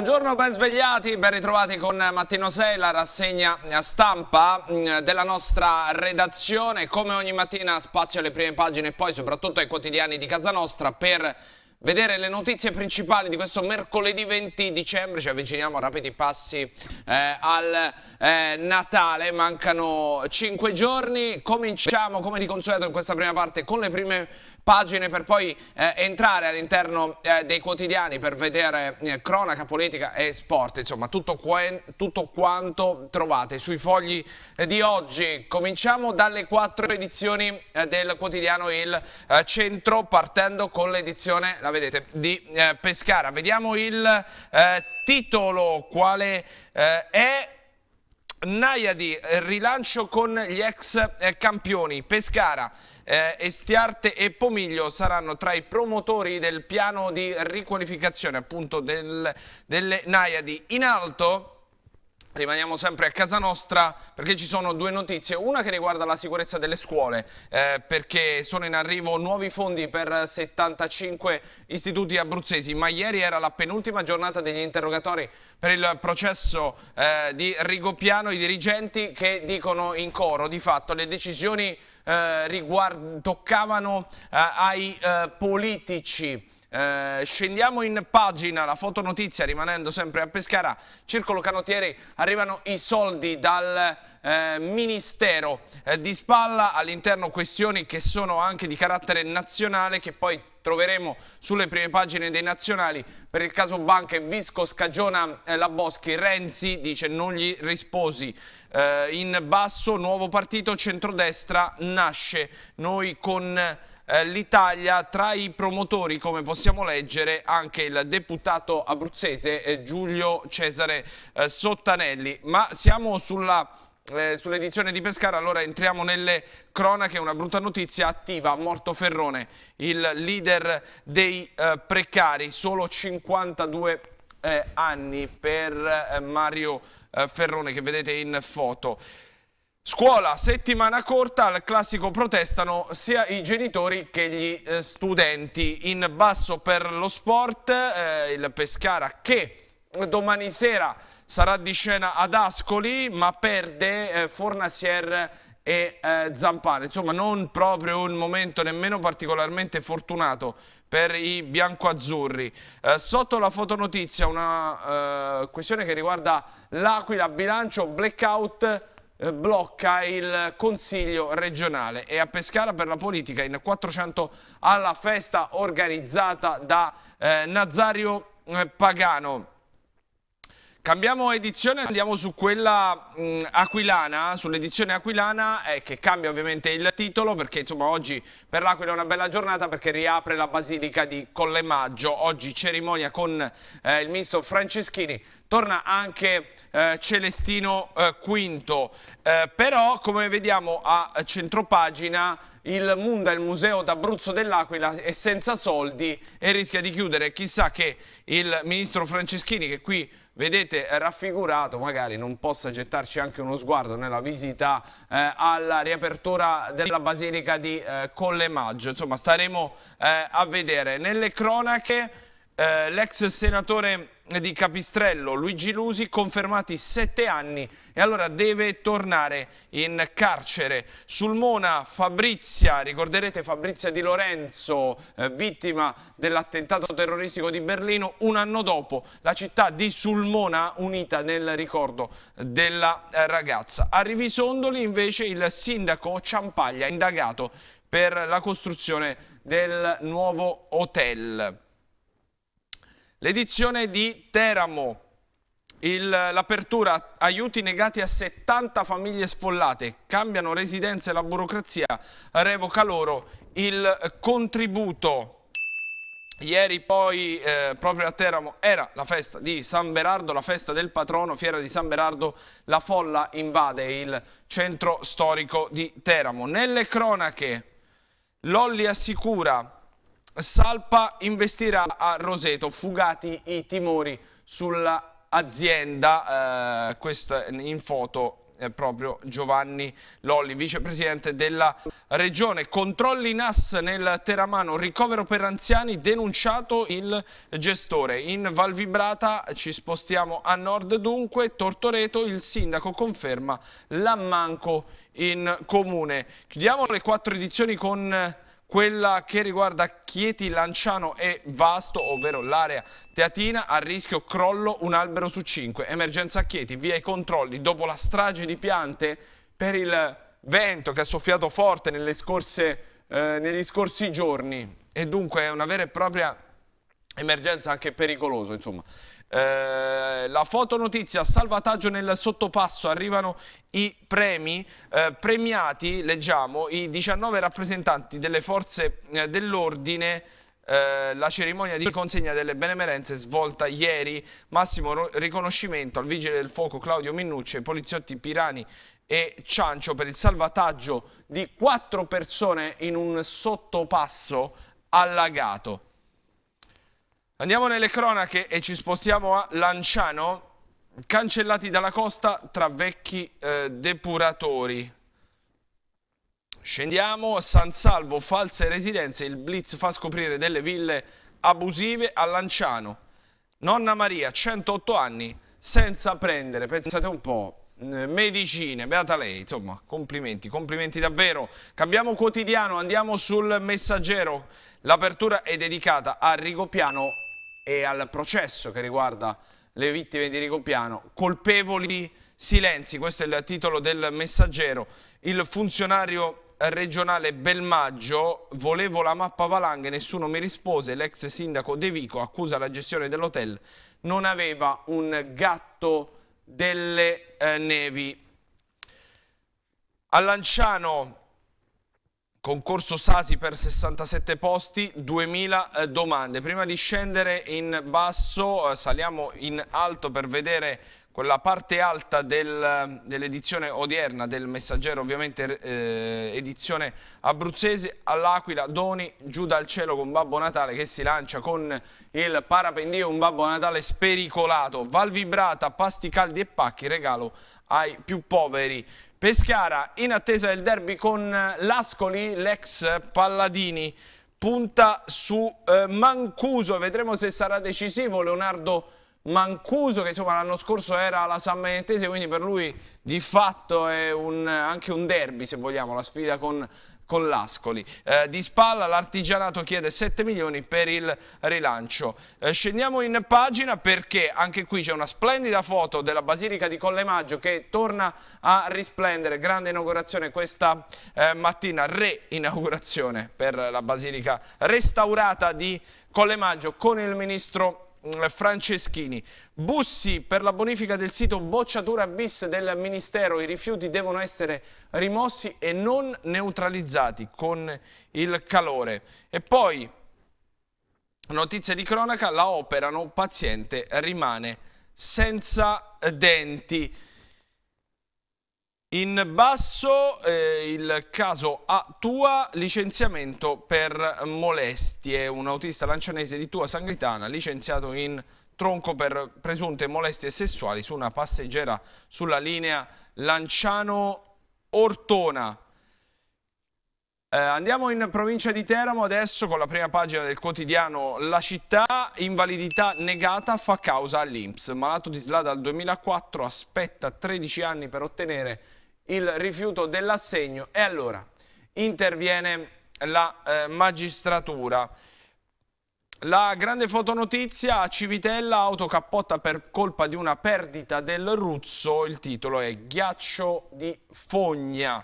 Buongiorno, ben svegliati, ben ritrovati con Mattino 6, la rassegna stampa mm, della nostra redazione. Come ogni mattina spazio alle prime pagine e poi soprattutto ai quotidiani di casa nostra per vedere le notizie principali di questo mercoledì 20 dicembre, ci avviciniamo a rapidi passi eh, al eh, Natale, mancano 5 giorni, cominciamo come di consueto in questa prima parte con le prime pagine per poi eh, entrare all'interno eh, dei quotidiani per vedere eh, cronaca, politica e sport, insomma tutto, quen, tutto quanto trovate sui fogli eh, di oggi. Cominciamo dalle quattro edizioni eh, del quotidiano Il eh, Centro partendo con l'edizione, la vedete, di Pescara. Vediamo il titolo quale è Naiadi, rilancio con gli ex campioni, Pescara eh, Estiarte e Pomiglio saranno tra i promotori del piano di riqualificazione appunto del, delle Naiadi. In alto Rimaniamo sempre a casa nostra perché ci sono due notizie, una che riguarda la sicurezza delle scuole eh, perché sono in arrivo nuovi fondi per 75 istituti abruzzesi, ma ieri era la penultima giornata degli interrogatori per il processo eh, di Rigopiano, i dirigenti che dicono in coro di fatto le decisioni eh, toccavano eh, ai eh, politici eh, scendiamo in pagina, la fotonotizia rimanendo sempre a Pescara, Circolo Canottieri, arrivano i soldi dal eh, Ministero eh, di Spalla, all'interno questioni che sono anche di carattere nazionale che poi troveremo sulle prime pagine dei nazionali. Per il caso Banche, Visco scagiona eh, la Boschi, Renzi dice non gli risposi. Eh, in basso, nuovo partito, centrodestra nasce. Noi con eh, l'Italia tra i promotori, come possiamo leggere, anche il deputato abruzzese eh, Giulio Cesare eh, Sottanelli. Ma siamo sulla eh, sull'edizione di Pescara, allora entriamo nelle cronache, una brutta notizia attiva, morto Ferrone, il leader dei eh, precari, solo 52 eh, anni per Mario Ferrone che vedete in foto. Scuola, settimana corta, al classico protestano sia i genitori che gli eh, studenti. In basso per lo sport, eh, il Pescara che domani sera sarà di scena ad Ascoli, ma perde eh, Fornasier e eh, Zampare. Insomma, non proprio un momento nemmeno particolarmente fortunato per i biancoazzurri. Eh, sotto la fotonotizia una eh, questione che riguarda l'Aquila, bilancio, blackout eh, blocca il Consiglio regionale e a Pescara per la politica in 400 alla festa organizzata da eh, Nazario eh, Pagano. Cambiamo edizione, andiamo su quella mh, mm, aquilana, sull'edizione aquilana eh, che cambia ovviamente il titolo perché insomma oggi per l'Aquila è una bella giornata perché riapre la Basilica di Collemaggio, oggi cerimonia con eh, il ministro Franceschini, torna anche eh, Celestino V, eh, eh, però come vediamo a centropagina il Munda, il museo d'Abruzzo dell'Aquila è senza soldi e rischia di chiudere, chissà che il ministro Franceschini che qui vedete raffigurato, magari non possa gettarci anche uno sguardo nella visita eh, alla riapertura della Basilica di eh, Collemaggio. Insomma, staremo eh, a vedere. Nelle cronache eh, l'ex senatore di Capistrello, Luigi Lusi, confermati 7 anni e allora deve tornare in carcere. Sul Mona, Fabrizia, ricorderete Fabrizia Di Lorenzo, eh, vittima dell'attentato terroristico di Berlino, un anno dopo la città di Sulmona unita nel ricordo della eh, ragazza. A Rivisondoli invece il sindaco Ciampaglia indagato per la costruzione del nuovo hotel. L'edizione di Teramo, l'apertura aiuti negati a 70 famiglie sfollate, cambiano residenze la burocrazia, revoca loro il contributo. Ieri poi eh, proprio a Teramo era la festa di San Berardo, la festa del patrono, fiera di San Berardo, la folla invade il centro storico di Teramo. Nelle cronache Lolli assicura Salpa investirà a Roseto, fugati i timori sull'azienda, eh, questo in foto è proprio Giovanni Lolli, vicepresidente della regione. Controlli NAS nel Teramano, ricovero per anziani, denunciato il gestore. In Valvibrata ci spostiamo a nord dunque, Tortoreto, il sindaco conferma l'ammanco in comune. Chiudiamo le quattro edizioni con quella che riguarda Chieti, Lanciano e Vasto, ovvero l'area teatina, a rischio crollo un albero su cinque. Emergenza Chieti, via i controlli dopo la strage di piante per il vento che ha soffiato forte scorse, eh, negli scorsi giorni. E dunque è una vera e propria emergenza anche pericolosa, insomma. Eh, la fotonotizia salvataggio nel sottopasso arrivano i premi eh, premiati leggiamo i 19 rappresentanti delle forze eh, dell'ordine eh, la cerimonia di consegna delle benemerenze svolta ieri massimo riconoscimento al vigile del fuoco Claudio Minnucci ai poliziotti Pirani e Ciancio per il salvataggio di quattro persone in un sottopasso allagato Andiamo nelle cronache e ci spostiamo a Lanciano, cancellati dalla costa tra vecchi eh, depuratori. Scendiamo a San Salvo, false residenze, il blitz fa scoprire delle ville abusive a Lanciano. Nonna Maria, 108 anni, senza prendere, pensate un po', eh, medicine, beata lei, insomma, complimenti, complimenti davvero. Cambiamo quotidiano, andiamo sul messaggero, l'apertura è dedicata a Rigopiano e al processo che riguarda le vittime di Rigopiano, colpevoli silenzi, questo è il titolo del messaggero, il funzionario regionale Belmaggio, volevo la mappa valanghe, nessuno mi rispose, l'ex sindaco De Vico accusa la gestione dell'hotel, non aveva un gatto delle eh, nevi. A Lanciano Concorso Sasi per 67 posti, 2000 eh, domande. Prima di scendere in basso, eh, saliamo in alto per vedere quella parte alta del, dell'edizione odierna del Messaggero, ovviamente eh, edizione abruzzese, all'Aquila Doni giù dal cielo con Babbo Natale che si lancia con il parapendio, un Babbo Natale spericolato, Valvibrata, pasti caldi e pacchi, regalo ai più poveri. Pescara in attesa del derby con l'Ascoli, l'ex Palladini punta su eh, Mancuso, vedremo se sarà decisivo Leonardo Mancuso che l'anno scorso era la San Benettese quindi per lui di fatto è un, anche un derby se vogliamo, la sfida con con l'Ascoli. Eh, di spalla l'artigianato chiede 7 milioni per il rilancio. Eh, scendiamo in pagina perché anche qui c'è una splendida foto della Basilica di Collemaggio che torna a risplendere. Grande inaugurazione questa eh, mattina, reinaugurazione per la Basilica restaurata di Collemaggio con il ministro eh, Franceschini. Bussi per la bonifica del sito bocciatura bis del Ministero. I rifiuti devono essere rimossi e non neutralizzati con il calore. E poi, notizia di cronaca, la operano, paziente rimane senza denti. In basso eh, il caso a Tua, licenziamento per molestie. Un autista lancianese di Tua Sangritana licenziato in tronco per presunte molestie sessuali su una passeggera sulla linea Lanciano-Ortona. Eh, andiamo in provincia di Teramo adesso con la prima pagina del quotidiano La città, invalidità negata fa causa all'Inps. Malato di SLA dal 2004, aspetta 13 anni per ottenere il rifiuto dell'assegno e allora interviene la eh, magistratura. La grande fotonotizia a Civitella, auto cappotta per colpa di una perdita del Ruzzo, il titolo è Ghiaccio di Fogna.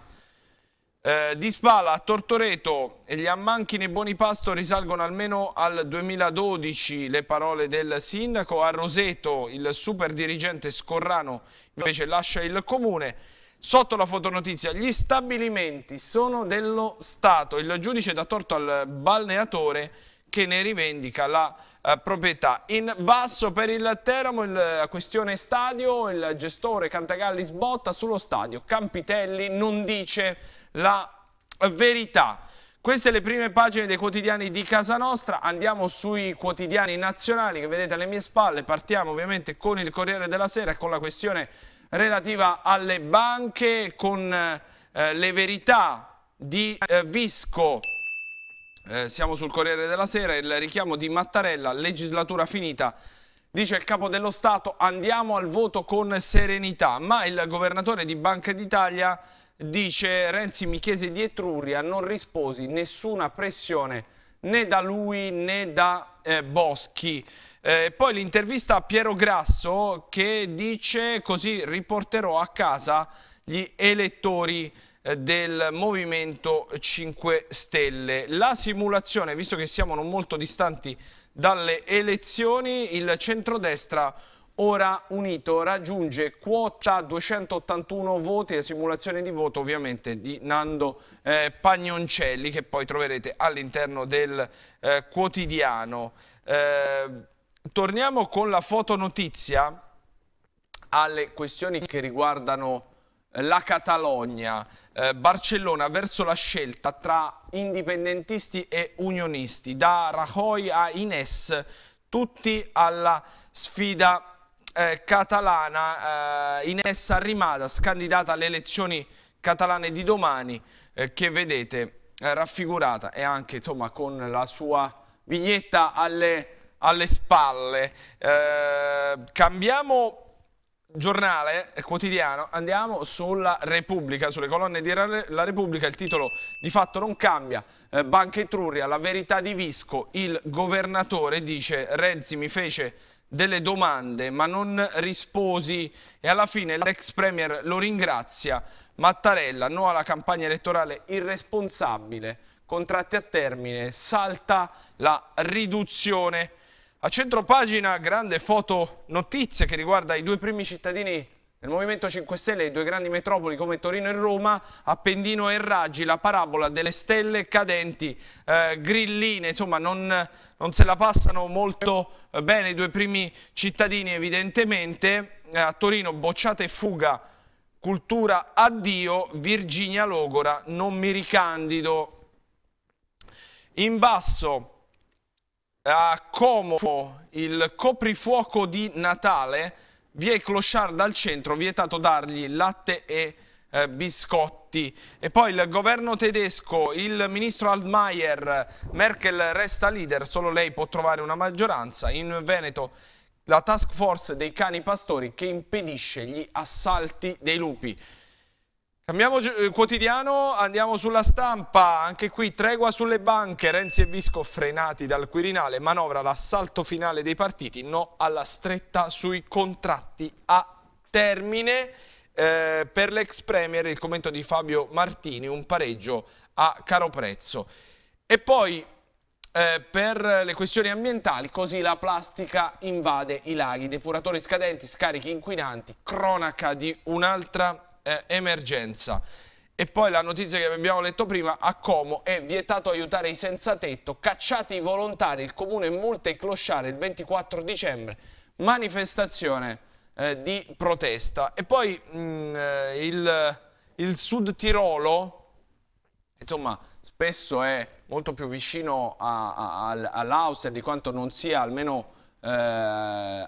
Eh, di Spala a Tortoreto gli ammanchi nei buoni pasto risalgono almeno al 2012, le parole del sindaco. A Roseto il super dirigente Scorrano invece lascia il comune. Sotto la fotonotizia, gli stabilimenti sono dello Stato, il giudice dà torto al balneatore che ne rivendica la eh, proprietà. In basso per il Teramo, la eh, questione stadio, il gestore Cantagalli sbotta sullo stadio, Campitelli non dice la eh, verità. Queste le prime pagine dei quotidiani di casa nostra, andiamo sui quotidiani nazionali che vedete alle mie spalle, partiamo ovviamente con il Corriere della Sera e con la questione relativa alle banche con eh, le verità di eh, Visco. Eh, siamo sul Corriere della Sera, il richiamo di Mattarella, legislatura finita. Dice il capo dello Stato andiamo al voto con serenità, ma il governatore di Banca d'Italia dice Renzi mi chiese di Etruria, non risposi nessuna pressione né da lui né da eh, Boschi. Eh, poi l'intervista a Piero Grasso che dice così riporterò a casa gli elettori eh, del Movimento 5 Stelle. La simulazione, visto che siamo non molto distanti dalle elezioni, il centrodestra ora unito raggiunge quota 281 voti, la simulazione di voto ovviamente di Nando eh, Pagnoncelli che poi troverete all'interno del eh, quotidiano. Eh, torniamo con la fotonotizia alle questioni che riguardano eh, la Catalogna, eh, Barcellona verso la scelta tra indipendentisti e unionisti, da Rajoy a Ines, tutti alla sfida eh, catalana, eh, Ines Arrimada, scandidata alle elezioni catalane di domani, eh, che vedete eh, raffigurata e anche insomma, con la sua vignetta alle alle spalle. Eh, cambiamo giornale quotidiano, andiamo sulla Repubblica, sulle colonne di La Repubblica, il titolo di fatto non cambia, eh, Banca Etruria, la verità di Visco, il governatore dice Renzi mi fece delle domande ma non risposi e alla fine l'ex premier lo ringrazia, Mattarella, no alla campagna elettorale irresponsabile, contratti a termine, salta la riduzione a centro pagina grande foto notizia che riguarda i due primi cittadini del Movimento 5 Stelle e due grandi metropoli come Torino e Roma, Appendino e Raggi, la parabola delle stelle cadenti, eh, grilline, insomma non, non, se la passano molto eh, bene i due primi cittadini evidentemente. Eh, a Torino bocciata e fuga, cultura addio, Virginia Logora, non mi ricandido. In basso a Como il coprifuoco di Natale, via i clochard dal centro, vietato dargli latte e eh, biscotti. E poi il governo tedesco, il ministro Altmaier, Merkel resta leader, solo lei può trovare una maggioranza. In Veneto la task force dei cani pastori che impedisce gli assalti dei lupi. Cambiamo eh, quotidiano, andiamo sulla stampa, anche qui tregua sulle banche, Renzi e Visco frenati dal Quirinale, manovra l'assalto finale dei partiti, no alla stretta sui contratti a termine. Eh, per l'ex Premier il commento di Fabio Martini, un pareggio a caro prezzo. E poi eh, per le questioni ambientali, così la plastica invade i laghi, depuratori scadenti, scarichi inquinanti, cronaca di un'altra eh, emergenza. E poi la notizia che abbiamo letto prima, a Como è vietato aiutare i senza tetto, cacciati i volontari, il comune multa i closciare il 24 dicembre, manifestazione eh, di protesta. E poi mh, mm, eh, il, il Sud Tirolo, insomma, spesso è molto più vicino all'Austria di quanto non sia almeno eh,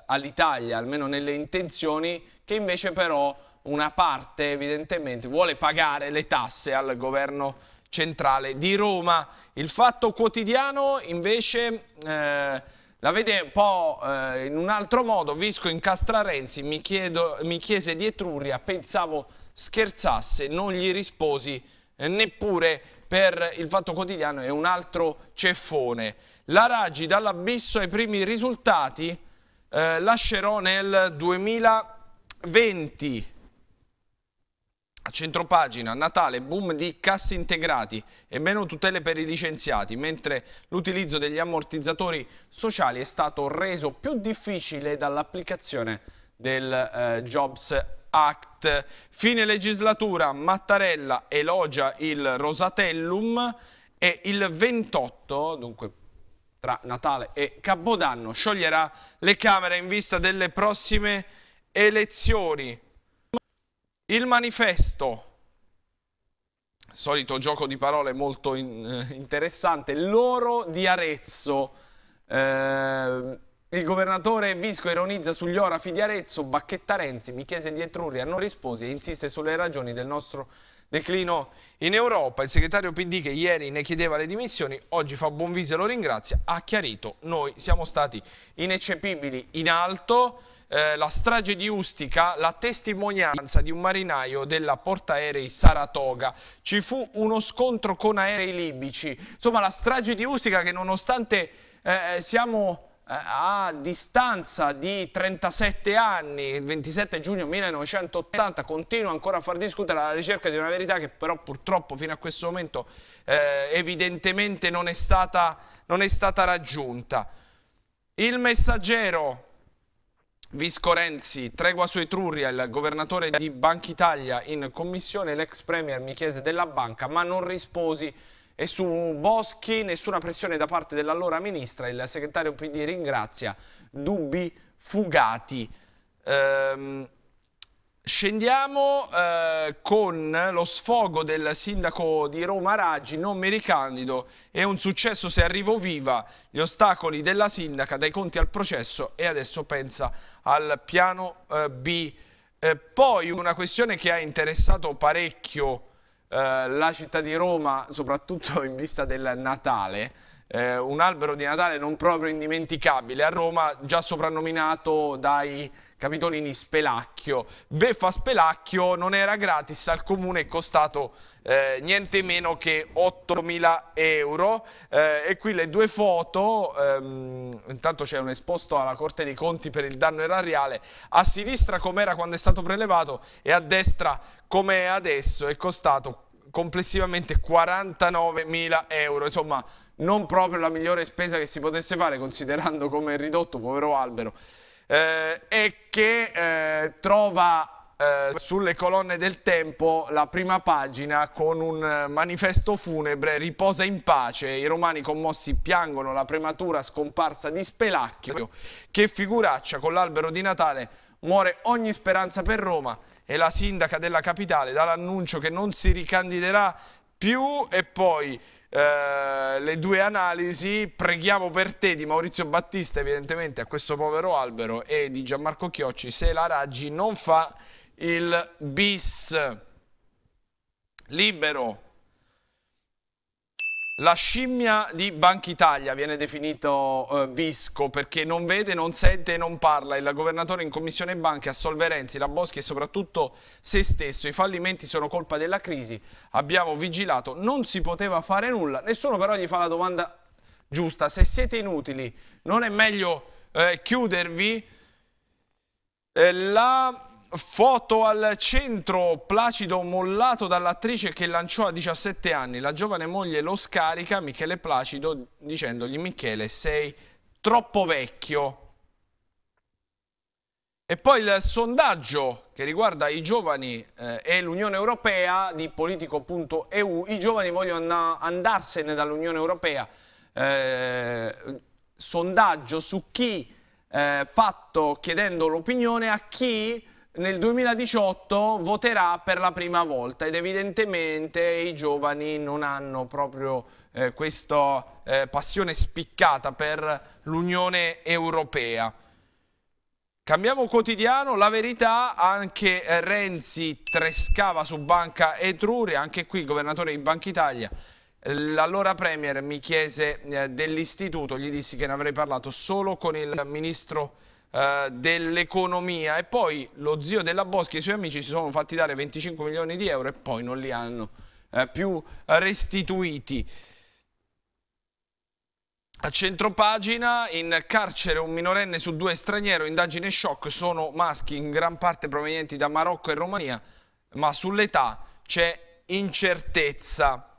all'Italia, almeno nelle intenzioni, che invece però una parte evidentemente vuole pagare le tasse al governo centrale di Roma. Il fatto quotidiano invece eh, la vede un po' eh, in un altro modo, Visco incastra Renzi, mi, chiedo, mi chiese di Etruria, ah, pensavo scherzasse, non gli risposi eh, neppure per il fatto quotidiano, è un altro ceffone. La Raggi dall'abisso ai primi risultati eh, lascerò nel 2020. A centropagina, Natale, boom di cassi integrati e meno tutele per i licenziati, mentre l'utilizzo degli ammortizzatori sociali è stato reso più difficile dall'applicazione del eh, Jobs Act. Fine legislatura, Mattarella elogia il Rosatellum e il 28, dunque tra Natale e Capodanno, scioglierà le Camere in vista delle prossime elezioni. Il manifesto, solito gioco di parole molto in, eh, interessante, l'oro di Arezzo. Eh, il governatore Visco ironizza sugli orafi di Arezzo, Bacchetta Renzi, Michese di Etruria non risposi e insiste sulle ragioni del nostro declino in Europa. Il segretario PD che ieri ne chiedeva le dimissioni, oggi fa buon viso e lo ringrazia, ha chiarito noi siamo stati ineccepibili in alto, eh, la strage di Ustica, la testimonianza di un marinaio della portaerei Saratoga. Ci fu uno scontro con aerei libici. Insomma, la strage di Ustica che nonostante eh, eh siamo eh, a distanza di 37 anni, il 27 giugno 1980, continua ancora a far discutere alla ricerca di una verità che però purtroppo fino a questo momento eh, evidentemente non è, stata, non è stata raggiunta. Il messaggero Visco Renzi, tregua su Etrurria, il governatore di Banca Italia in commissione, l'ex premier mi chiese della banca ma non risposi e su Boschi nessuna pressione da parte dell'allora ministra, il segretario PD ringrazia, dubbi fugati. Ehm, Scendiamo eh, con lo sfogo del sindaco di Roma Raggi, non mi ricandido, è un successo se arrivo viva, gli ostacoli della sindaca dai conti al processo e adesso pensa al piano eh, B. Eh, poi una questione che ha interessato parecchio eh, la città di Roma, soprattutto in vista del Natale, eh, un albero di Natale non proprio indimenticabile a Roma, già soprannominato dai Capitolini Spelacchio. Beffa Spelacchio non era gratis al comune, è costato eh, niente meno che 8.000 euro. Eh, e qui le due foto, ehm, intanto c'è un esposto alla Corte dei Conti per il danno erariale, a sinistra com'era quando è stato prelevato e a destra come è adesso, è costato complessivamente 49.000 euro, insomma non proprio la migliore spesa che si potesse fare considerando come è ridotto povero albero eh, e che eh, trova eh, sulle colonne del tempo la prima pagina con un eh, manifesto funebre, riposa in pace, i romani commossi piangono la prematura scomparsa di Spelacchio, che figuraccia con l'albero di Natale, muore ogni speranza per Roma e la sindaca della capitale dà l'annuncio che non si ricandiderà più e poi eh, le due analisi preghiamo per te di Maurizio Battista evidentemente a questo povero albero e di Gianmarco Chiocci se la Raggi non fa il bis libero la scimmia di Banca Italia viene definito eh, Visco perché non vede, non sente e non parla. Il governatore in commissione banche assolve Renzi, la Boschi e soprattutto se stesso. I fallimenti sono colpa della crisi. Abbiamo vigilato, non si poteva fare nulla. Nessuno però gli fa la domanda giusta. Se siete inutili, non è meglio eh, chiudervi? Eh, la Foto al centro, Placido mollato dall'attrice che lanciò a 17 anni. La giovane moglie lo scarica, Michele Placido, dicendogli Michele sei troppo vecchio. E poi il sondaggio che riguarda i giovani eh, e l'Unione Europea di politico.eu. I giovani vogliono andarsene dall'Unione Europea. Eh, sondaggio su chi eh, fatto chiedendo l'opinione a chi nel 2018 voterà per la prima volta ed evidentemente i giovani non hanno proprio eh, questa eh, passione spiccata per l'Unione Europea. Cambiamo quotidiano, la verità, anche eh, Renzi trescava su Banca Etruria, anche qui il governatore di Banca Italia. L'allora Premier mi chiese eh, dell'istituto, gli dissi che ne avrei parlato solo con il ministro eh, dell'economia e poi lo zio della Boschi e i suoi amici si sono fatti dare 25 milioni di euro e poi non li hanno eh, più restituiti. A centropagina, in carcere un minorenne su due straniero, indagine shock, sono maschi in gran parte provenienti da Marocco e Romania, ma sull'età c'è incertezza.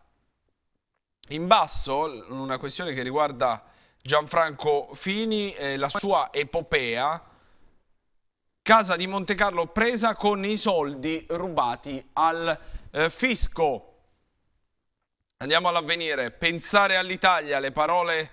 In basso, una questione che riguarda Gianfranco Fini e eh, la sua epopea Casa di Monte Carlo presa con i soldi rubati al eh, fisco. Andiamo all'avvenire. Pensare all'Italia, le parole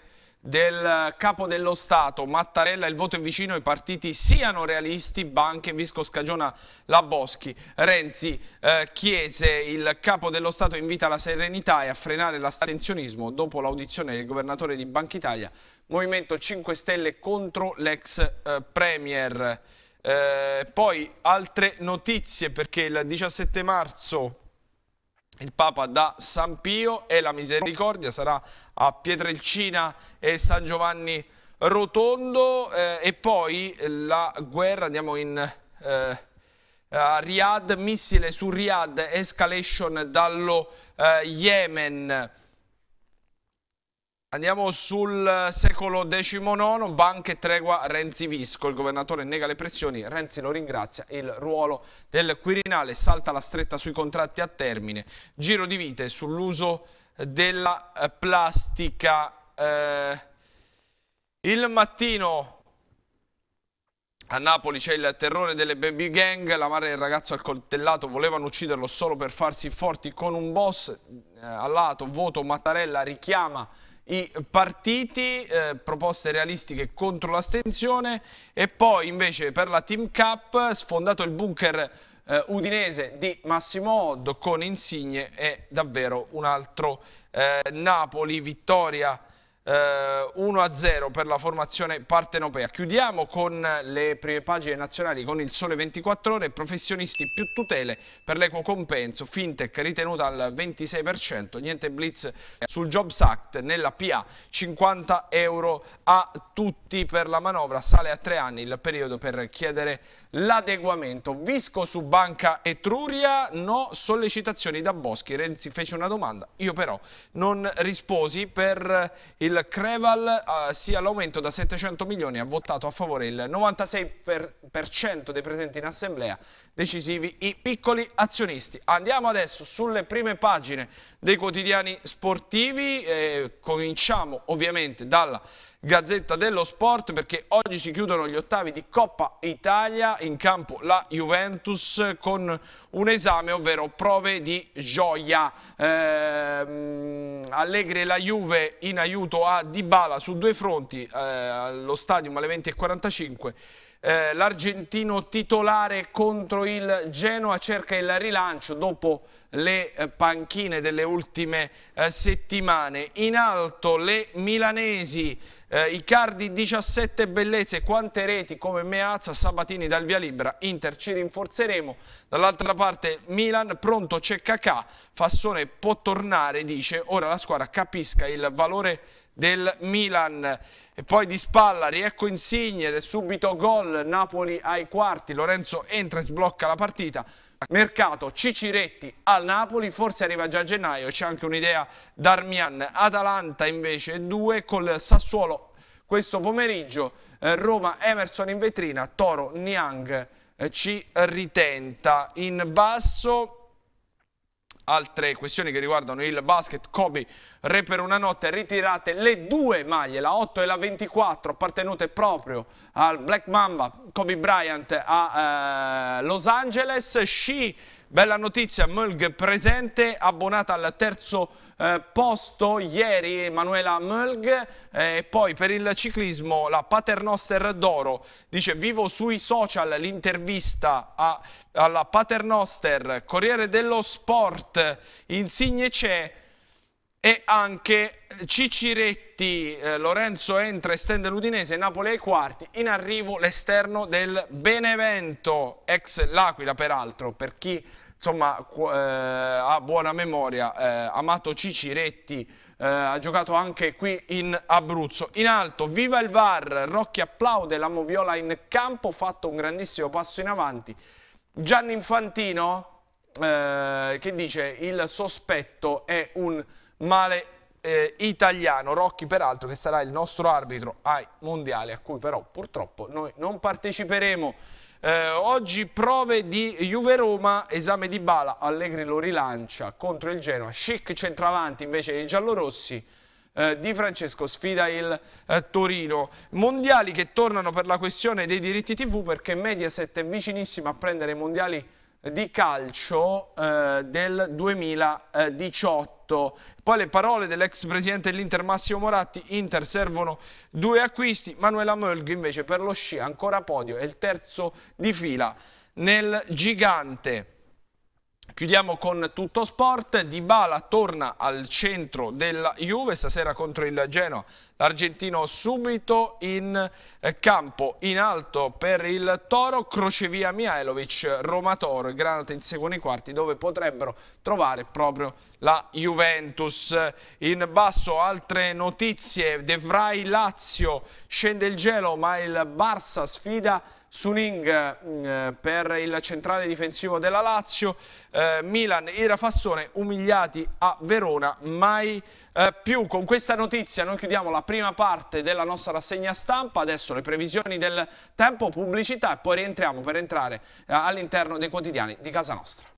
del capo dello Stato Mattarella il voto è vicino i partiti siano realisti, Banche, Visco scagiona la Boschi, Renzi eh, Chiese, il capo dello Stato invita alla serenità e a frenare l'astensionismo dopo l'audizione del governatore di Banca Italia, Movimento 5 Stelle contro l'ex eh, Premier. Eh, poi altre notizie perché il 17 marzo il Papa da San Pio e la misericordia sarà a Pietrelcina e San Giovanni Rotondo eh, e poi la guerra, andiamo in eh, Riyadh, missile su Riyadh, escalation dallo eh, Yemen. Andiamo sul secolo XIX, banche e tregua Renzi-Visco. Il governatore nega le pressioni, Renzi lo ringrazia. Il ruolo del Quirinale salta la stretta sui contratti a termine. Giro di vite sull'uso della eh, plastica. Eh, il mattino a Napoli c'è il terrore delle baby gang, la madre del ragazzo al coltellato, volevano ucciderlo solo per farsi forti con un boss eh, a lato, voto Mattarella richiama i partiti, eh, proposte realistiche contro l'astensione e poi invece per la Team Cup sfondato il bunker eh, Udinese di Massimo Oddo con Insigne è davvero un altro eh, Napoli vittoria eh, 1-0 per la formazione partenopea. Chiudiamo con le prime pagine nazionali con il sole 24 ore, professionisti più tutele per l'equo compenso, fintech ritenuta al 26%, niente blitz sul Jobs Act, nella PA 50 euro a tutti per la manovra, sale a tre anni il periodo per chiedere l'adeguamento. Visco su Banca Etruria, no sollecitazioni da Boschi, Renzi fece una domanda, io però non risposi per il del Creval, uh, sia l'aumento da 700 milioni, ha votato a favore il 96% per dei presenti in assemblea decisivi i piccoli azionisti. Andiamo adesso sulle prime pagine dei quotidiani sportivi, eh, cominciamo ovviamente dalla Gazzetta dello Sport perché oggi si chiudono gli ottavi di Coppa Italia in campo la Juventus con un esame ovvero prove di gioia eh, Allegri e la Juve in aiuto a Dybala su due fronti eh, allo stadio alle 20.45 eh, l'argentino titolare contro il Genoa cerca il rilancio dopo le eh, panchine delle ultime eh, settimane. In alto le milanesi, eh, Icardi 17 bellezze, quante reti come Meazza, Sabatini dal via libera, Inter ci rinforzeremo. Dall'altra parte Milan, pronto c'è Cacà, Fassone può tornare, dice, ora la squadra capisca il valore del Milan e poi di spalla, riecco Insigne ed è subito gol, Napoli ai quarti, Lorenzo entra e sblocca la partita. Mercato Ciciretti al Napoli, forse arriva già a gennaio, c'è anche un'idea d'Armian. Atalanta invece 2 col Sassuolo questo pomeriggio, eh, Roma Emerson in vetrina, Toro Niang eh, ci ritenta in basso altre questioni che riguardano il basket, Kobe re per una notte, ritirate le due maglie, la 8 e la 24, appartenute proprio al Black Mamba, Kobe Bryant a eh, Los Angeles, sci Bella notizia, Mölg presente, abbonata al terzo eh, posto ieri Emanuela Mölg eh, e poi per il ciclismo la Paternoster d'Oro. Dice vivo sui social l'intervista alla Paternoster, Corriere dello Sport, Insigne c'è e anche eh, Ciciretti, eh, Lorenzo entra e stende l'Udinese, Napoli ai quarti, in arrivo l'esterno del Benevento, ex L'Aquila peraltro, per chi insomma, eh, ha buona memoria, eh, Amato Ciciretti eh, ha giocato anche qui in Abruzzo. In alto, viva il VAR, Rocchi applaude, la Moviola in campo, fatto un grandissimo passo in avanti. Gianni Infantino eh, che dice il sospetto è un male eh, italiano. Rocchi, peraltro, che sarà il nostro arbitro ai mondiali, a cui però purtroppo noi non parteciperemo. Eh, oggi prove di Juve-Roma, esame di Bala, Allegri lo rilancia contro il Genoa, Chic centravanti invece dei giallorossi, eh, Di Francesco sfida il eh, Torino. Mondiali che tornano per la questione dei diritti tv perché Mediaset è vicinissimo a prendere i mondiali di calcio eh, del 2018. Poi le parole dell'ex presidente dell'Inter Massimo Moratti, Inter servono due acquisti, Manuela Mölg invece per lo sci ancora podio, è il terzo di fila nel gigante. Chiudiamo con tutto sport, Dybala torna al centro della Juve stasera contro il Genoa, l'argentino subito in eh, campo, in alto per il Toro, crocevia Mihailovic, Roma Toro, Granata in secondi quarti dove potrebbero trovare proprio la Juventus. In basso altre notizie, De Vrij Lazio, scende il gelo ma il Barça sfida Suning mh, eh, mm, eh, per il centrale difensivo della Lazio, eh, Milan e Raffassone umiliati a Verona, mai eh, più. Con questa notizia noi chiudiamo la prima parte della nostra rassegna stampa, adesso le previsioni del tempo, pubblicità e poi rientriamo per entrare eh, all'interno dei quotidiani di casa nostra.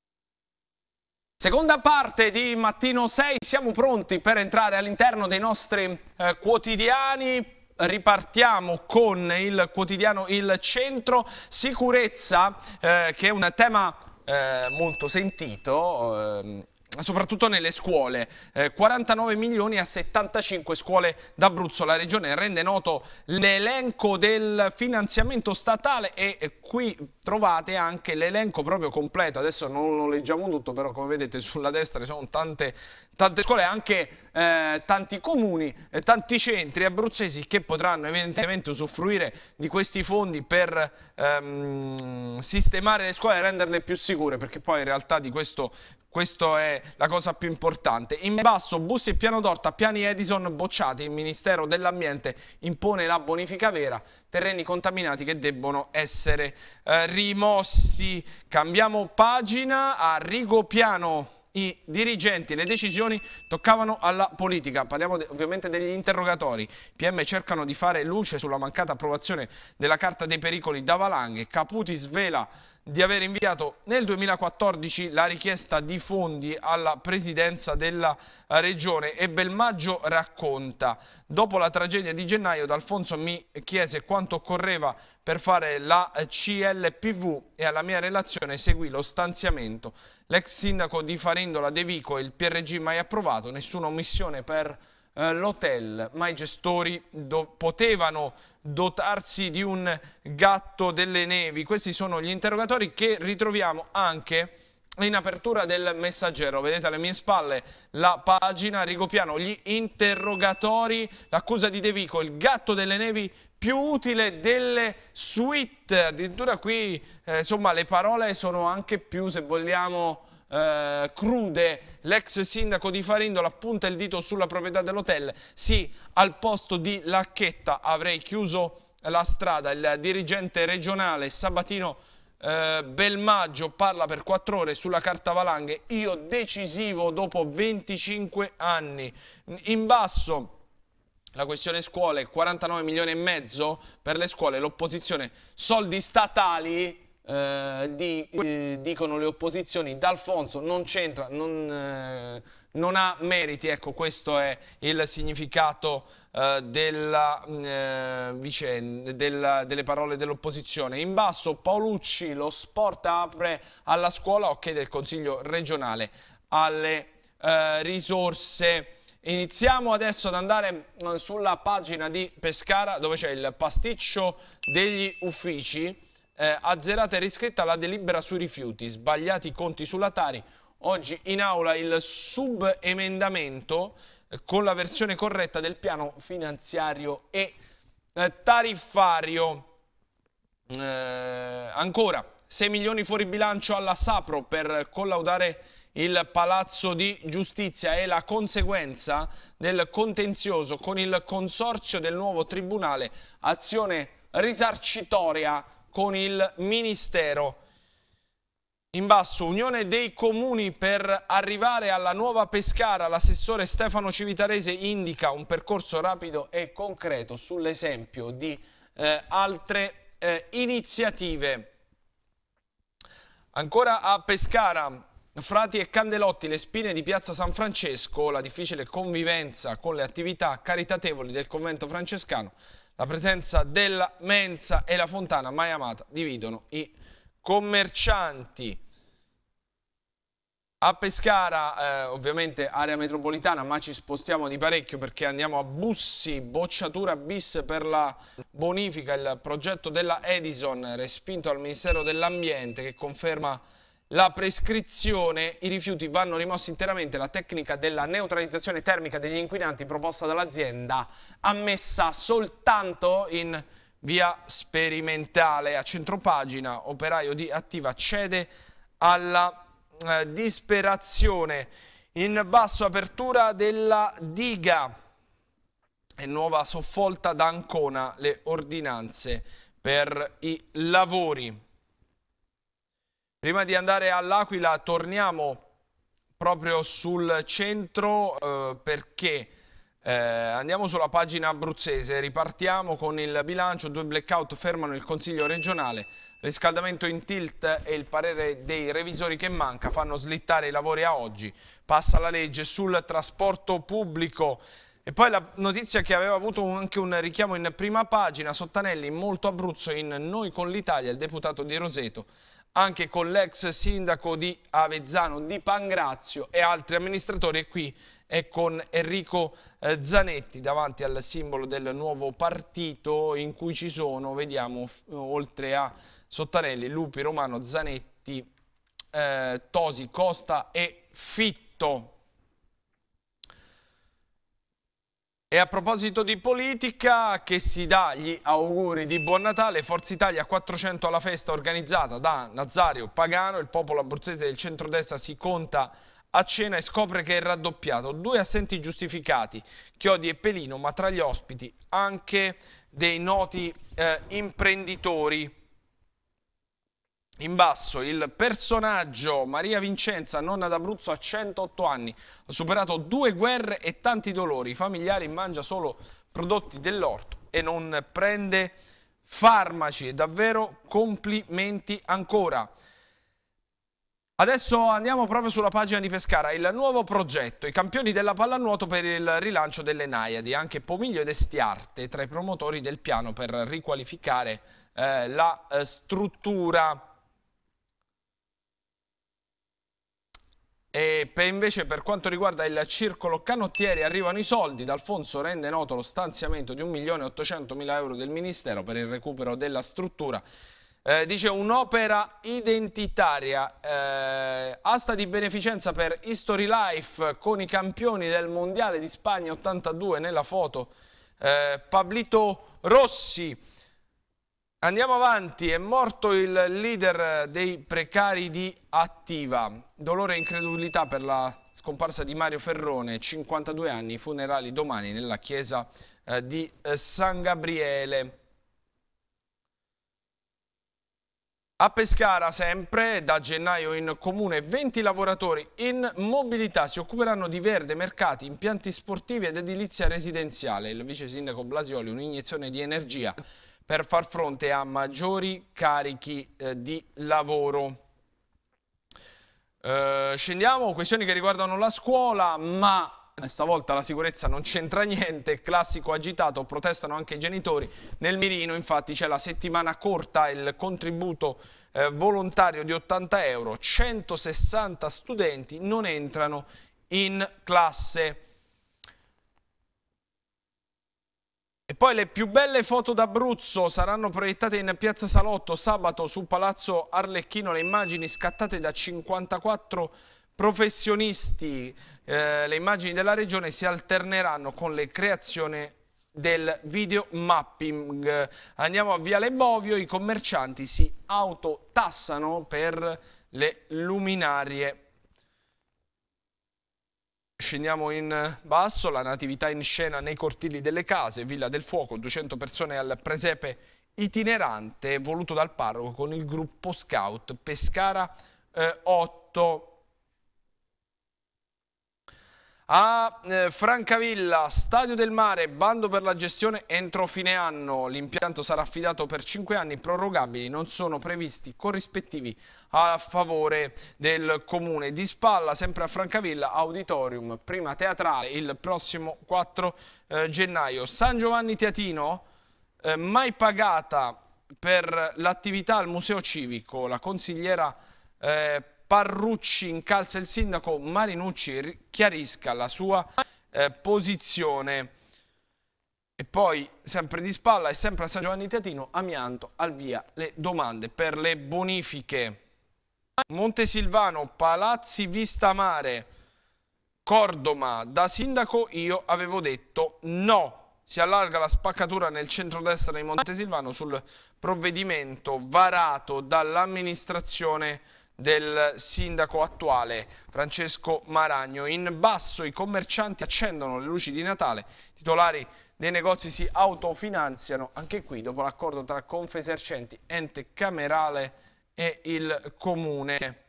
Seconda parte di Mattino 6, siamo pronti per entrare all'interno dei nostri eh, quotidiani ripartiamo con il quotidiano Il Centro, sicurezza eh, che è un tema eh, molto sentito. Eh, soprattutto nelle scuole. Eh, 49 milioni a 75 scuole d'Abruzzo. La Regione rende noto l'elenco del finanziamento statale e eh, qui trovate anche l'elenco proprio completo. Adesso non lo leggiamo tutto, però come vedete sulla destra ci sono tante, tante scuole, anche eh, tanti comuni, eh, tanti centri abruzzesi che potranno evidentemente usufruire di questi fondi per ehm, sistemare le scuole e renderle più sicure, perché poi in realtà di questo questa è la cosa più importante. In basso, bus e piano d'orta, piani Edison bocciati. Il Ministero dell'Ambiente impone la bonifica vera, terreni contaminati che debbono essere eh, rimossi. Cambiamo pagina a Rigopiano. I dirigenti, le decisioni toccavano alla politica. Parliamo ovviamente degli interrogatori. PM cercano di fare luce sulla mancata approvazione della carta dei pericoli da valanghe. Caputi svela di aver inviato nel 2014 la richiesta di fondi alla presidenza della eh, regione e Belmaggio racconta dopo la tragedia di gennaio D'Alfonso mi chiese quanto occorreva per fare la eh, CLPV e alla mia relazione seguì lo stanziamento l'ex sindaco di Farendola De Vico e il PRG mai approvato nessuna omissione per eh, l'hotel, ma i gestori do potevano dotarsi di un gatto delle nevi. Questi sono gli interrogatori che ritroviamo anche in apertura del messaggero, vedete alle mie spalle la pagina, rigopiano gli interrogatori, l'accusa di De Vico, il gatto delle nevi più utile delle suite, addirittura qui eh, insomma le parole sono anche più se vogliamo eh, crude, l'ex sindaco di Farindola punta il dito sulla proprietà dell'hotel, sì, al posto di Lacchetta avrei chiuso la strada, il dirigente regionale Sabatino eh, Belmaggio parla per quattro ore sulla carta valanghe, io decisivo dopo 25 anni, in basso... La questione scuole, 49 milioni e mezzo per le scuole, l'opposizione, soldi statali, eh, di, eh, dicono le opposizioni, D'Alfonso non c'entra, non, eh, non, ha meriti, ecco questo è il significato eh, della, mm, eh, vicenda, della, delle parole dell'opposizione. In basso Paolucci, lo sport apre alla scuola, ok del Consiglio regionale, alle risorse Iniziamo adesso ad andare sulla pagina di Pescara dove c'è il pasticcio degli uffici eh, azzerata e riscritta la delibera sui rifiuti, sbagliati i conti sulla Tari. Oggi in aula il subemendamento eh, con la versione corretta del piano finanziario e eh, tariffario. Eh, ancora, 6 milioni fuori bilancio alla Sapro per collaudare il Palazzo di Giustizia è la conseguenza del contenzioso con il consorzio del nuovo tribunale, azione risarcitoria con il Ministero. In basso, Unione dei Comuni per arrivare alla nuova Pescara, l'assessore Stefano Civitarese indica un percorso rapido e concreto sull'esempio di eh, altre eh, iniziative. Ancora a Pescara, Frati e Candelotti, le spine di Piazza San Francesco, la difficile convivenza con le attività caritatevoli del convento francescano la presenza della mensa e la fontana mai amata dividono i commercianti. A Pescara, eh, ovviamente area metropolitana, ma ci spostiamo di parecchio perché andiamo a Bussi, bocciatura bis per la bonifica, il progetto della Edison respinto al Ministero dell'Ambiente che conferma la prescrizione, i rifiuti vanno rimossi interamente, la tecnica della neutralizzazione termica degli inquinanti proposta dall'azienda ammessa soltanto in via sperimentale. A centropagina, operaio di Attiva cede alla eh, disperazione. In basso apertura della diga e nuova soffolta da Ancona le ordinanze per i lavori. Prima di andare all'Aquila torniamo proprio sul centro eh, perché eh, andiamo sulla pagina abruzzese, ripartiamo con il bilancio, due blackout fermano il Consiglio regionale, riscaldamento in tilt e il parere dei revisori che manca fanno slittare i lavori a oggi, passa la legge sul trasporto pubblico e poi la notizia che aveva avuto anche un richiamo in prima pagina, Sottanelli molto Abruzzo in Noi con l'Italia, il deputato di Roseto anche con l'ex sindaco di Avezzano, di Pangrazio e altri amministratori e qui è con Enrico eh, Zanetti davanti al simbolo del nuovo partito in cui ci sono, vediamo, oltre a Sottarelli, Lupi, Romano, Zanetti, eh, Tosi, Costa e Fitto. E a proposito di politica, che si dà gli auguri di Buon Natale, Forza Italia 400 alla festa organizzata da Nazario Pagano, il popolo abruzzese del centrodestra si conta a cena e scopre che è raddoppiato. Due assenti giustificati, Chiodi e Pelino, ma tra gli ospiti anche dei noti eh, imprenditori. In basso il personaggio Maria Vincenza, nonna d'Abruzzo a 108 anni, ha superato due guerre e tanti dolori, i familiari mangia solo prodotti dell'orto e non prende farmaci davvero complimenti ancora. Adesso andiamo proprio sulla pagina di Pescara, il nuovo progetto, i campioni della pallanuoto per il rilancio delle Naiadi, anche Pomiglio ed Estiarte tra i promotori del piano per riqualificare eh, la eh, struttura. E per invece per quanto riguarda il circolo canottieri arrivano i soldi, D'Alfonso rende noto lo stanziamento di 1.800.000 euro del Ministero per il recupero della struttura. Eh, dice un'opera identitaria, eh, asta di beneficenza per History Life con i campioni del Mondiale di Spagna 82 nella foto, eh, Pablito Rossi. Andiamo avanti, è morto il leader eh, dei precari di Attiva. Dolore e incredulità per la scomparsa di Mario Ferrone, 52 anni, funerali domani nella chiesa eh, di eh, San Gabriele. A Pescara sempre, da gennaio in comune, 20 lavoratori in mobilità si occuperanno di verde, mercati, impianti sportivi ed edilizia residenziale. Il vice sindaco Blasioli un'iniezione di energia per far fronte a maggiori carichi eh, di lavoro. Eh, scendiamo, questioni che riguardano la scuola, ma eh, stavolta la sicurezza non c'entra niente, classico agitato, protestano anche i genitori. Nel mirino infatti c'è la settimana corta, il contributo eh, volontario di 80 euro, 160 studenti non entrano in classe. E poi le più belle foto d'Abruzzo saranno proiettate in Piazza Salotto sabato su Palazzo Arlecchino, le immagini scattate da 54 professionisti, eh, le immagini della regione si alterneranno con le creazioni del video mapping. Andiamo a Viale Bovio, i commercianti si autotassano per le luminarie Scendiamo in basso, la natività in scena nei cortili delle case, Villa del Fuoco, 200 persone al presepe itinerante voluto dal parroco con il gruppo scout Pescara eh, 8. A eh, Francavilla, Stadio del Mare, bando per la gestione entro fine anno. L'impianto sarà affidato per 5 anni prorogabili, non sono previsti corrispettivi a favore del comune. Di spalla, sempre a Francavilla, Auditorium, prima teatrale, il prossimo 4 eh, gennaio. San Giovanni Teatino, eh, mai pagata per l'attività al Museo Civico, la consigliera eh, Parrucci incalza il sindaco Marinucci chiarisca la sua eh, posizione e poi sempre di spalla e sempre a San Giovanni Teatino Amianto al via le domande per le bonifiche Montesilvano Palazzi Vista Mare Cordoma da sindaco io avevo detto no si allarga la spaccatura nel centro-destra di Montesilvano sul provvedimento varato dall'amministrazione del sindaco attuale Francesco Maragno. In basso i commercianti accendono le luci di Natale, titolari dei negozi si autofinanziano, anche qui dopo l'accordo tra Confesercenti, ente camerale e il comune.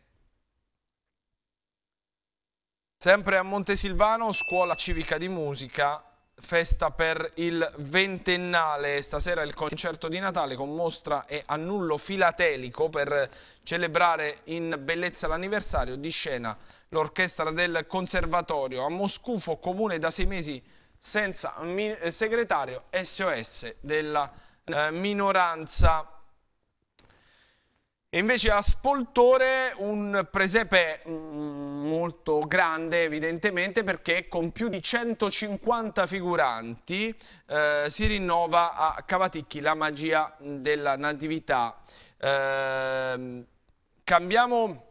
Sempre a Montesilvano, scuola civica di musica, festa per il ventennale, stasera il concerto di Natale con mostra e annullo filatelico per celebrare in bellezza l'anniversario di scena l'orchestra del conservatorio a Moscufo, comune da sei mesi senza segretario SOS della eh, minoranza e invece a Spoltore un presepe mm, molto grande evidentemente perché con più di 150 figuranti eh, si rinnova a Cavaticchi la magia della natività. Eh, cambiamo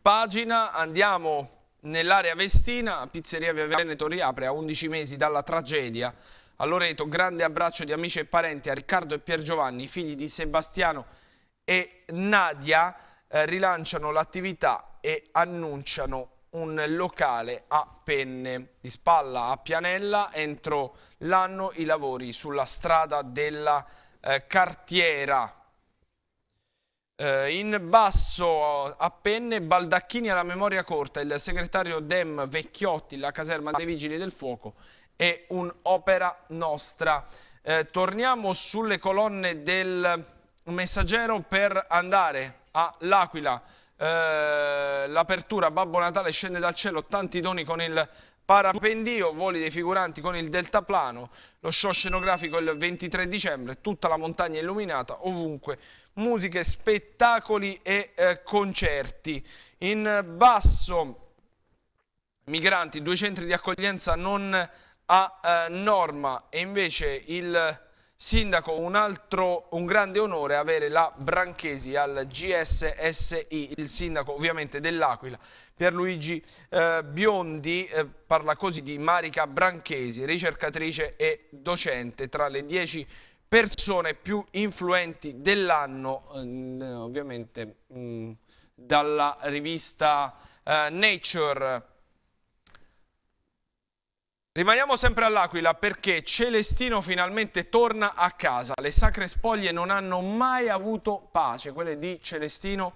pagina, andiamo nell'area Vestina, pizzeria Via Veneto riapre a 11 mesi dalla tragedia. A Loreto grande abbraccio di amici e parenti a Riccardo e Pier Giovanni, figli di Sebastiano e Nadia eh, rilanciano l'attività e annunciano un locale a Penne di Spalla a Pianella entro l'anno i lavori sulla strada della eh, Cartiera eh, in basso a penne Baldacchini alla memoria corta, il segretario Dem Vecchiotti, la caserma dei Vigili del Fuoco è un'opera nostra. Eh, torniamo sulle colonne del un messaggero per andare all'Aquila. Eh, l'apertura Babbo Natale scende dal cielo, tanti doni con il parapendio, voli dei figuranti con il deltaplano, lo show scenografico il 23 dicembre, tutta la montagna illuminata, ovunque musiche, spettacoli e eh, concerti. In basso migranti, due centri di accoglienza non a eh, norma e invece il Sindaco, un altro, un grande onore avere la Branchesi al GSSI, il sindaco ovviamente dell'Aquila, Pierluigi eh, Biondi, eh, parla così di Marica Branchesi, ricercatrice e docente tra le dieci persone più influenti dell'anno, eh, ovviamente mh, mm, dalla rivista eh, Nature. Rimaniamo sempre all'Aquila perché Celestino finalmente torna a casa. Le sacre spoglie non hanno mai avuto pace, quelle di Celestino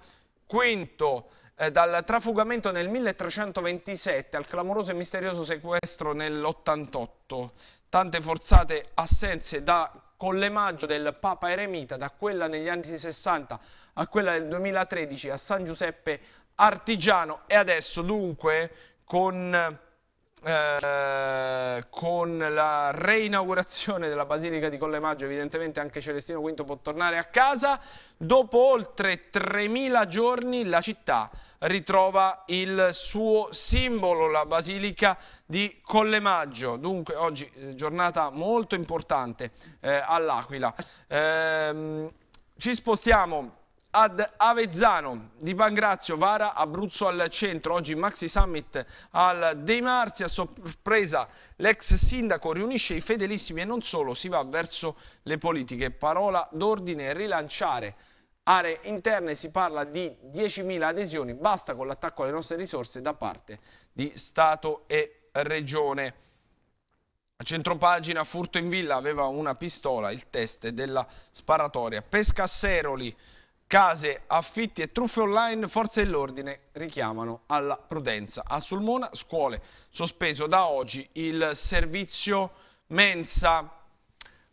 V. Eh, dal trafugamento nel 1327 al clamoroso e misterioso sequestro nell'88. Tante forzate assenze da l'emaggio del Papa Eremita, da quella negli anni 60 a quella del 2013 a San Giuseppe Artigiano e adesso dunque con eh, con la reinaugurazione della Basilica di Collemaggio evidentemente anche Celestino V può tornare a casa dopo oltre 3000 giorni la città ritrova il suo simbolo la Basilica di Collemaggio dunque oggi eh, giornata molto importante eh, all'Aquila eh, ci spostiamo ad Avezzano, di Pangrazio, Vara, Abruzzo al centro. Oggi Maxi Summit al Dei Marzi, a sorpresa l'ex sindaco riunisce i fedelissimi e non solo, si va verso le politiche. Parola d'ordine, rilanciare aree interne, si parla di 10.000 adesioni, basta con l'attacco alle nostre risorse da parte di Stato e Regione. A centropagina furto in villa aveva una pistola, il test della sparatoria. Pescasseroli Case, affitti e truffe online, forze dell'ordine richiamano alla prudenza. A Sulmona, scuole, sospeso da oggi il servizio mensa.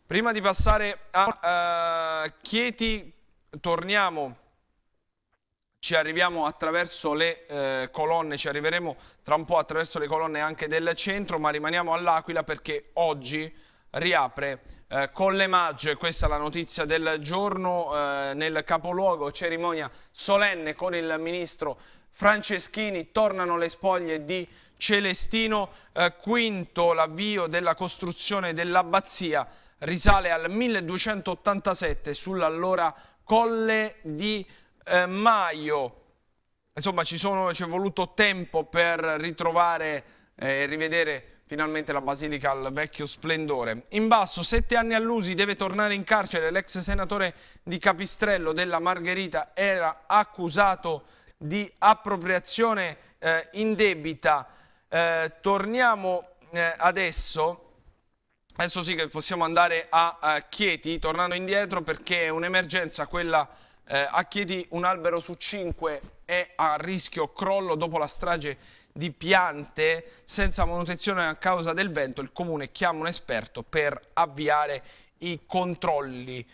Prima di passare a uh, Chieti, torniamo, ci arriviamo attraverso le uh, colonne, ci arriveremo tra un po' attraverso le colonne anche del centro, ma rimaniamo all'Aquila perché oggi riapre eh, Collemaggio, e questa è la notizia del giorno, eh, nel capoluogo cerimonia solenne con il ministro Franceschini, tornano le spoglie di Celestino eh, V, l'avvio della costruzione dell'abbazia risale al 1287 sull'allora Colle di eh, Maio. Insomma, ci sono, ci è voluto tempo per ritrovare eh, e rivedere finalmente la Basilica al vecchio splendore. In basso, sette anni all'usi, deve tornare in carcere. L'ex senatore di Capistrello della Margherita era accusato di appropriazione eh, debita. Eh, torniamo eh, adesso... Adesso sì che possiamo andare a, a Chieti, tornando indietro perché è un'emergenza quella eh, a Chieti un albero su cinque è a rischio crollo dopo la strage di piante senza manutenzione a causa del vento, il comune chiama un esperto per avviare i controlli.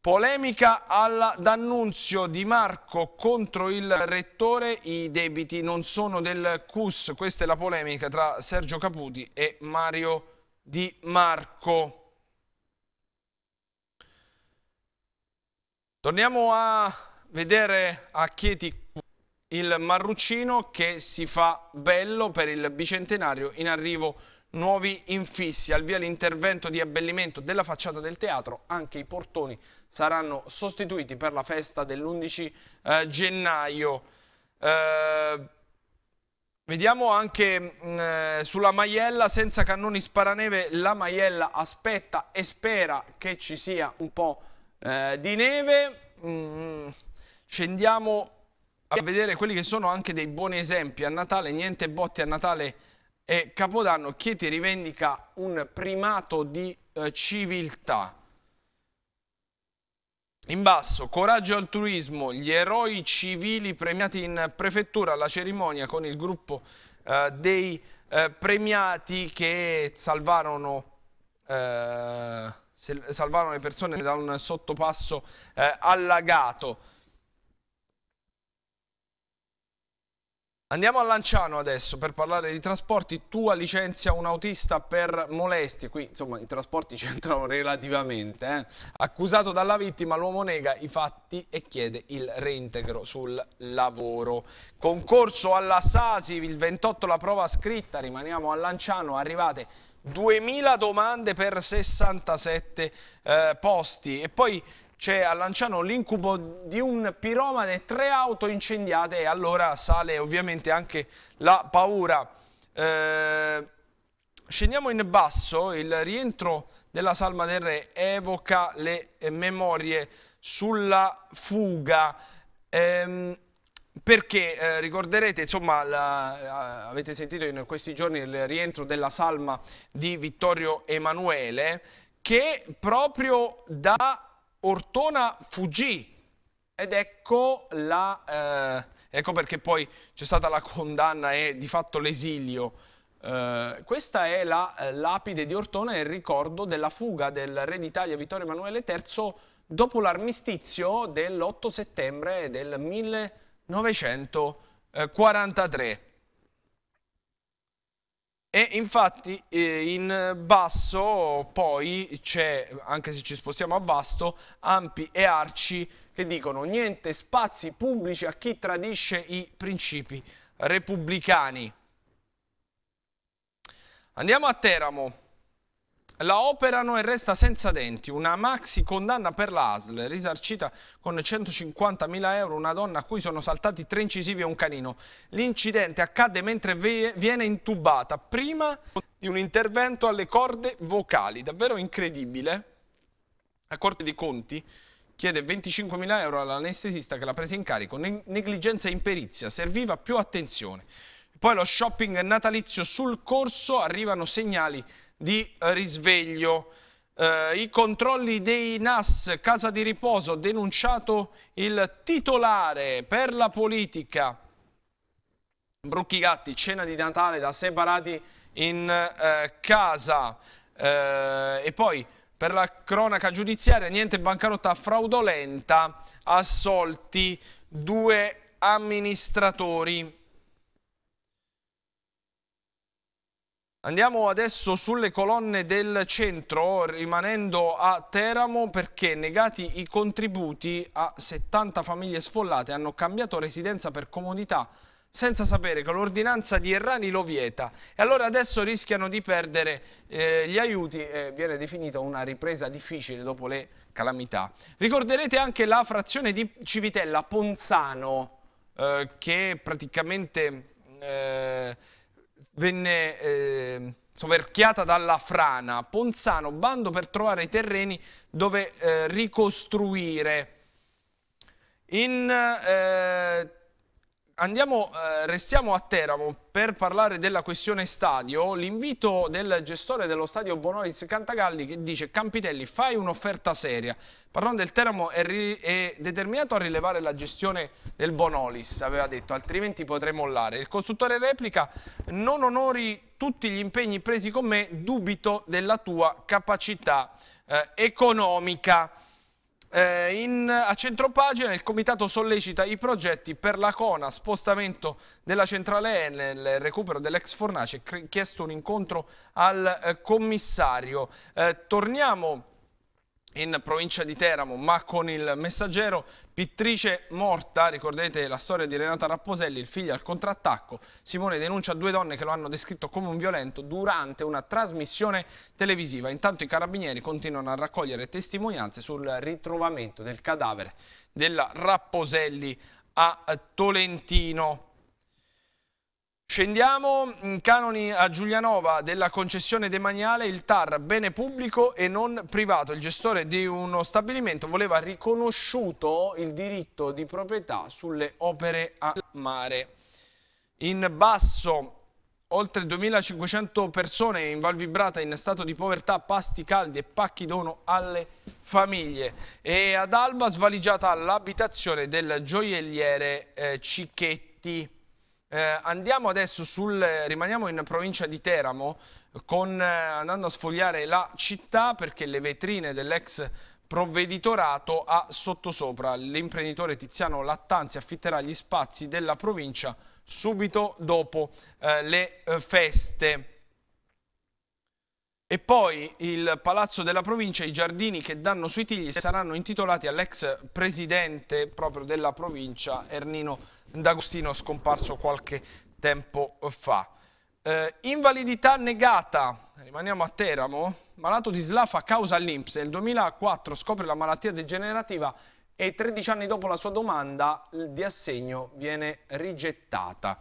Polemica alla D'Annunzio di Marco contro il rettore, i debiti non sono del CUS, questa è la polemica tra Sergio Caputi e Mario Di Marco. Torniamo a vedere a Chieti il Marruccino che si fa bello per il bicentenario in arrivo nuovi infissi al via l'intervento di abbellimento della facciata del teatro anche i portoni saranno sostituiti per la festa dell'11 eh, gennaio eh, Vediamo anche mm, eh, sulla Maiella, senza cannoni sparaneve, la Maiella aspetta e spera che ci sia un po' eh, di neve. Mm, mm scendiamo a vedere quelli che sono anche dei buoni esempi a Natale, niente botti a Natale e Capodanno, chi ti rivendica un primato di eh, civiltà. In basso, coraggio e altruismo, gli eroi civili premiati in prefettura alla cerimonia con il gruppo eh, dei eh, premiati che salvarono eh, salvarono le persone da un sottopasso eh, allagato. Andiamo a Lanciano adesso per parlare di trasporti. Tu licenzia un autista per molestie. Qui insomma i trasporti c'entrano relativamente. Eh? Accusato dalla vittima, l'uomo nega i fatti e chiede il reintegro sul lavoro. Concorso alla Sasi, il 28 la prova scritta. Rimaniamo a Lanciano, arrivate 2000 domande per 67 eh, posti. E poi c'è a Lanciano l'incubo di un piromane, tre auto incendiate e allora sale ovviamente anche la paura. Eh, scendiamo in basso, il rientro della Salma del Re evoca le eh, memorie sulla fuga. Eh, perché eh, ricorderete, insomma, la, eh, avete sentito in questi giorni il rientro della salma di Vittorio Emanuele, che proprio da Ortona fuggì ed ecco, la, eh, ecco perché poi c'è stata la condanna e di fatto l'esilio. Eh, questa è la eh, lapide di Ortona e il ricordo della fuga del re d'Italia Vittorio Emanuele III dopo l'armistizio dell'8 settembre del 1943. E infatti eh, in basso poi c'è, anche se ci spostiamo a vasto, Ampi e Arci che dicono niente spazi pubblici a chi tradisce i principi repubblicani. Andiamo a Teramo. La operano e resta senza denti. Una maxi condanna per la ASL, risarcita con 150.000 euro una donna a cui sono saltati tre incisivi e un canino. L'incidente accade mentre viene intubata, prima di un intervento alle corde vocali. Davvero incredibile. La Corte dei Conti chiede 25.000 euro all'anestesista che l'ha presa in carico. negligenza e imperizia, serviva più attenzione. Poi lo shopping natalizio sul corso, arrivano segnali di risveglio. Eh, I controlli dei NAS, casa di riposo, denunciato il titolare per la politica. Brucchi Gatti, cena di Natale da separati in eh, casa. Eh, e poi per la cronaca giudiziaria, niente bancarotta fraudolenta, assolti due amministratori. Andiamo adesso sulle colonne del centro, rimanendo a Teramo perché negati i contributi a 70 famiglie sfollate hanno cambiato residenza per comodità senza sapere che l'ordinanza di Errani lo vieta e allora adesso rischiano di perdere eh, gli aiuti e viene definita una ripresa difficile dopo le calamità. Ricorderete anche la frazione di Civitella, Ponzano, eh, che praticamente... Eh, venne eh, soverchiata dalla frana. Ponzano, bando per trovare i terreni dove eh, ricostruire. In eh, Andiamo, eh, restiamo a Teramo per parlare della questione stadio. L'invito del gestore dello stadio Bonolis Cantagalli che dice Campitelli fai un'offerta seria. Parlando del Teramo è, è, determinato a rilevare la gestione del Bonolis, aveva detto, altrimenti potrei mollare. Il costruttore replica non onori tutti gli impegni presi con me, dubito della tua capacità eh, economica. Eh, in, a centropagina il comitato sollecita i progetti per la CONA, spostamento della centrale Enel, recupero dell'ex fornace, chiesto un incontro al eh, commissario. Eh, torniamo in provincia di Teramo, ma con il messaggero Pittrice morta, ricordate la storia di Renata Rapposelli, il figlio al contrattacco. Simone denuncia due donne che lo hanno descritto come un violento durante una trasmissione televisiva. Intanto i carabinieri continuano a raccogliere testimonianze sul ritrovamento del cadavere della Rapposelli a Tolentino. Scendiamo in canoni a Giulianova della concessione demaniale, il TAR, bene pubblico e non privato. Il gestore di uno stabilimento voleva riconosciuto il diritto di proprietà sulle opere a mare. In basso oltre 2.500 persone in Val Vibrata in stato di povertà, pasti caldi e pacchi dono alle famiglie. E ad Alba svaligiata l'abitazione del gioielliere eh, Cicchetti. Eh, andiamo adesso sul, rimaniamo in provincia di Teramo, con, eh, andando a sfogliare la città perché le vetrine dell'ex provveditorato a sottosopra. L'imprenditore Tiziano Lattanzi affitterà gli spazi della provincia subito dopo eh, le eh, feste. E poi il Palazzo della Provincia e i giardini che danno sui tigli saranno intitolati all'ex presidente proprio della provincia Ernino D'Agostino scomparso qualche tempo fa. Eh, invalidità negata, rimaniamo a Teramo, malato di slafa causa all'Inps, nel 2004 scopre la malattia degenerativa e 13 anni dopo la sua domanda di assegno viene rigettata.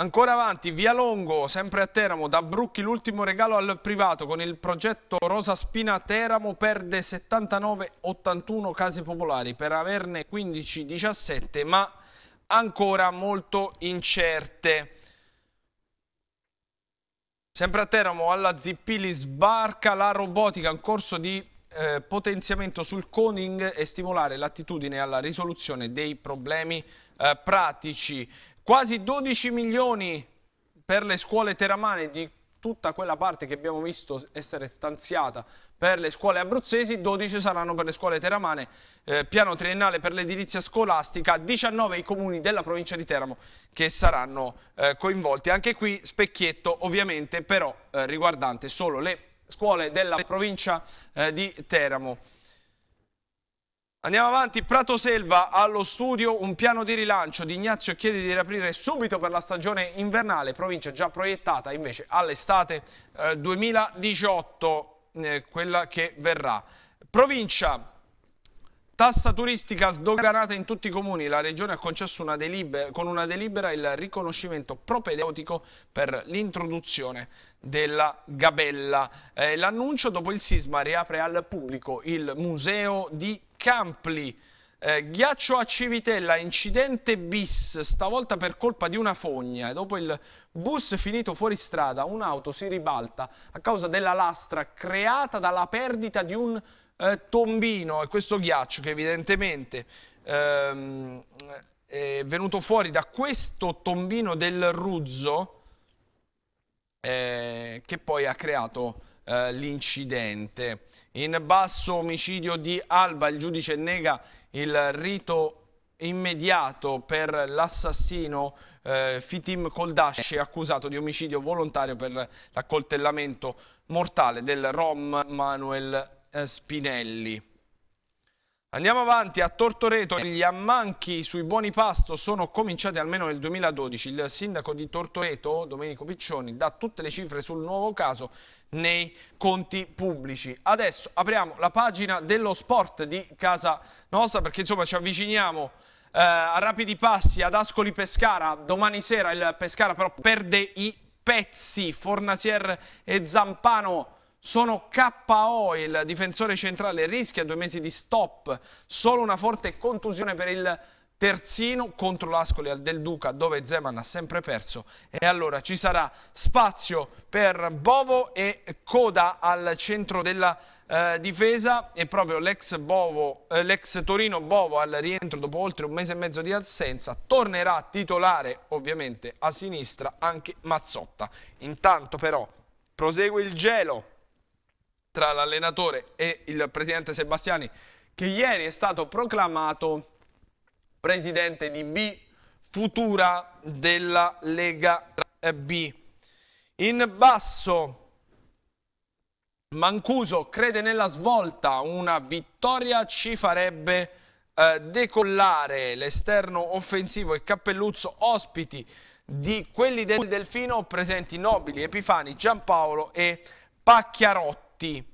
Ancora avanti, Via Longo, sempre a Teramo, da Brucchi l'ultimo regalo al privato con il progetto Rosa Spina Teramo perde 79-81 case popolari per averne 15-17 ma ancora molto incerte. Sempre a Teramo alla Zippili sbarca la robotica, in corso di eh, potenziamento sul coning e stimolare l'attitudine alla risoluzione dei problemi eh, pratici. Quasi 12 milioni per le scuole teramane di tutta quella parte che abbiamo visto essere stanziata per le scuole abruzzesi, 12 saranno per le scuole teramane, eh, piano triennale per l'edilizia scolastica, 19 i comuni della provincia di Teramo che saranno eh, coinvolti. Anche qui specchietto ovviamente però eh, riguardante solo le scuole della provincia eh, di Teramo. Andiamo avanti, Prato Selva allo studio, un piano di rilancio di Ignazio chiede di riaprire subito per la stagione invernale, provincia già proiettata invece all'estate eh, 2018, eh, quella che verrà. Provincia Tassa turistica sdoganata in tutti i comuni, la Regione ha concesso una delibera, con una delibera il riconoscimento propedeutico per l'introduzione della gabella. Eh, L'annuncio dopo il sisma riapre al pubblico il museo di Campli. Eh, ghiaccio a Civitella, incidente bis, stavolta per colpa di una fogna. Dopo il bus finito fuori strada, un'auto si ribalta a causa della lastra creata dalla perdita di un eh, tombino e questo ghiaccio che evidentemente ehm, è venuto fuori da questo tombino del Ruzzo eh, che poi ha creato eh, l'incidente. In basso omicidio di Alba, il giudice nega il rito immediato per l'assassino eh, Fitim Koldasci accusato di omicidio volontario per l'accoltellamento mortale del Rom Manuel eh, Spinelli. Andiamo avanti, a Tortoreto gli ammanchi sui buoni pasto sono cominciati almeno nel 2012. Il sindaco di Tortoreto, Domenico Piccioni, dà tutte le cifre sul nuovo caso nei conti pubblici. Adesso apriamo la pagina dello sport di casa nostra perché insomma ci avviciniamo eh, a rapidi passi ad Ascoli Pescara. Domani sera il Pescara però perde i pezzi, Fornasier e Zampano sono KO il difensore centrale, rischia due mesi di stop, solo una forte contusione per il terzino contro l'Ascoli al del Duca dove Zeman ha sempre perso e allora ci sarà spazio per Bovo e coda al centro della eh, difesa e proprio l'ex eh, Torino Bovo al rientro dopo oltre un mese e mezzo di assenza tornerà titolare ovviamente a sinistra anche Mazzotta intanto però prosegue il gelo tra l'allenatore e il presidente Sebastiani, che ieri è stato proclamato presidente di B futura della Lega eh, B. In basso Mancuso crede nella svolta, una vittoria ci farebbe eh, decollare. L'esterno offensivo e Cappelluzzo ospiti di quelli del Delfino presenti Nobili, Epifani, Giampaolo e Pacchiarotto. Totti.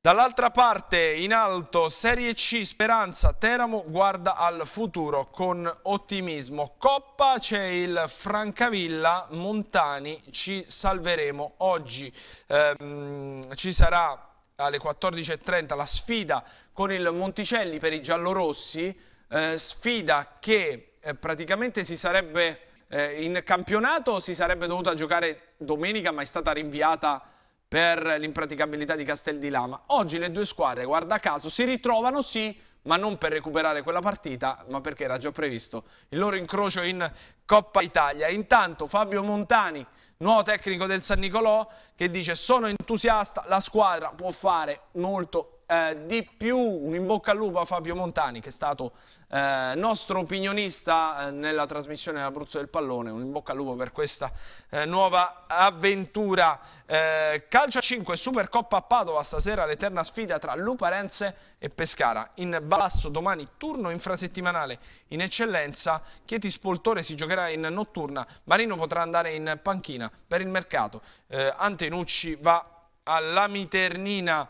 Dall'altra parte in alto Serie C Speranza Teramo guarda al futuro con ottimismo. Coppa c'è il Francavilla Montani, ci salveremo oggi. Ehm, ci sarà alle 14.30 la sfida con il Monticelli per i giallorossi, eh, sfida che eh, praticamente si sarebbe eh, in campionato si sarebbe dovuta giocare domenica, ma è stata rinviata per l'impraticabilità di Castel di Lama. Oggi le due squadre, guarda caso, si ritrovano sì, ma non per recuperare quella partita, ma perché era già previsto il loro incrocio in Coppa Italia. Intanto Fabio Montani, nuovo tecnico del San Nicolò, che dice sono entusiasta, la squadra può fare molto eh, di più un in bocca al lupo a Fabio Montani che è stato eh, nostro opinionista eh, nella trasmissione Abruzzo del Pallone, un in bocca al lupo per questa eh, nuova avventura. Eh, calcio a 5 Supercoppa a Padova stasera l'eterna sfida tra Luparense e Pescara. In basso domani turno infrasettimanale in eccellenza, Chieti Spoltore si giocherà in notturna, Marino potrà andare in panchina per il mercato, eh, Antenucci va alla Miternina